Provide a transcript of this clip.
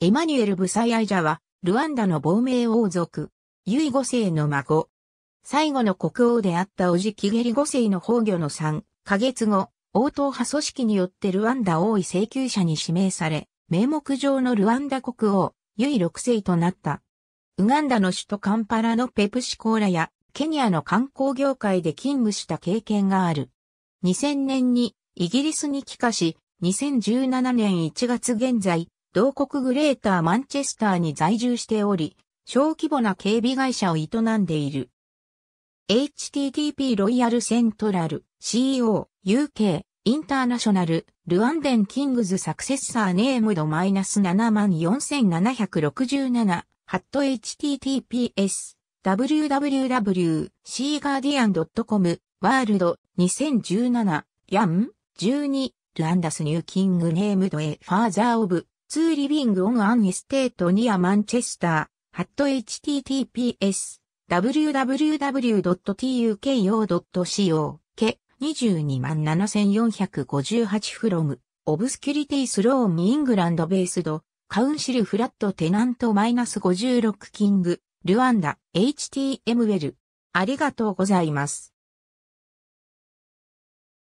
エマニュエル・ブサイアイジャは、ルワンダの亡命王族、ユイ5世の孫。最後の国王であったオジキゲリ5世の崩御の3ヶ月後、王党派組織によってルワンダ王位請求者に指名され、名目上のルワンダ国王、ユイ6世となった。ウガンダの首都カンパラのペプシコーラや、ケニアの観光業界で勤務した経験がある。2000年にイギリスに帰化し、2017年1月現在、同国グレーターマンチェスターに在住しており、小規模な警備会社を営んでいる。http ロイヤルセントラル CO UK インターナショナルルアンデンキングズサクセッサーネームドマイナス74767ハット https www.cguardian.com ワールド2017ヤン12ルアンダスニューキングネームドエファーザーオブツーリビングオンアンエステートニアマンチェスター、ハット https、www.tuko.co、け、227,458フロム、オブスキュリティスローミイングランドベースド、カウンシルフラットテナントマイナス56キング、ルワンダ、HTML。ありがとうございます。